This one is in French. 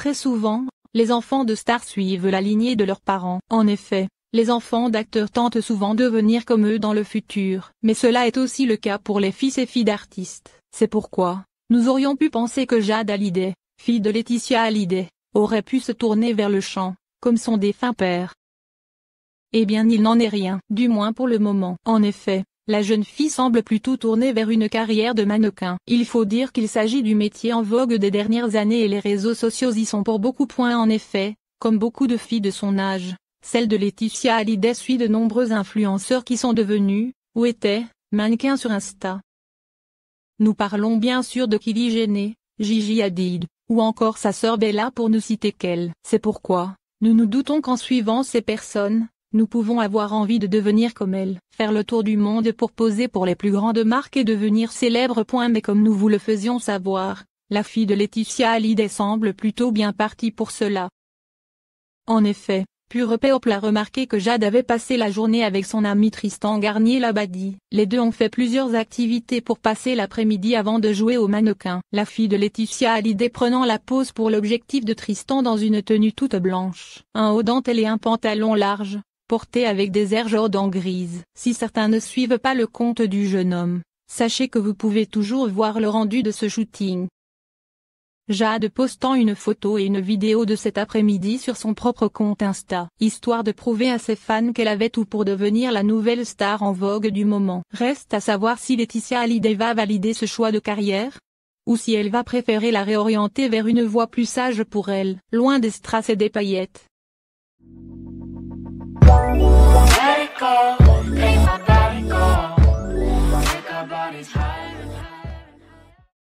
Très souvent, les enfants de stars suivent la lignée de leurs parents. En effet, les enfants d'acteurs tentent souvent de devenir comme eux dans le futur. Mais cela est aussi le cas pour les fils et filles d'artistes. C'est pourquoi, nous aurions pu penser que Jade Hallyday, fille de Laetitia Hallyday, aurait pu se tourner vers le chant, comme son défunt père. Eh bien il n'en est rien, du moins pour le moment. En effet, la jeune fille semble plutôt tournée vers une carrière de mannequin. Il faut dire qu'il s'agit du métier en vogue des dernières années et les réseaux sociaux y sont pour beaucoup point en effet, comme beaucoup de filles de son âge. Celle de Laetitia Hallyday suit de nombreux influenceurs qui sont devenus, ou étaient, mannequins sur Insta. Nous parlons bien sûr de Kylie Jenner, Gigi Hadid, ou encore sa sœur Bella pour ne citer qu'elle. C'est pourquoi, nous nous doutons qu'en suivant ces personnes, nous pouvons avoir envie de devenir comme elle, faire le tour du monde pour poser pour les plus grandes marques et devenir célèbre. Mais comme nous vous le faisions savoir, la fille de Laetitia Hallyday semble plutôt bien partie pour cela. En effet, People a remarqué que Jade avait passé la journée avec son ami Tristan Garnier Labadie. Les deux ont fait plusieurs activités pour passer l'après-midi avant de jouer au mannequin. La fille de Laetitia Hallyday prenant la pose pour l'objectif de Tristan dans une tenue toute blanche. Un haut dentelle et un pantalon large portée avec des airs Jordan grises. Si certains ne suivent pas le compte du jeune homme, sachez que vous pouvez toujours voir le rendu de ce shooting. Jade postant une photo et une vidéo de cet après-midi sur son propre compte Insta, histoire de prouver à ses fans qu'elle avait tout pour devenir la nouvelle star en vogue du moment. Reste à savoir si Laetitia Hallyday va valider ce choix de carrière ou si elle va préférer la réorienter vers une voie plus sage pour elle, loin des strass et des paillettes.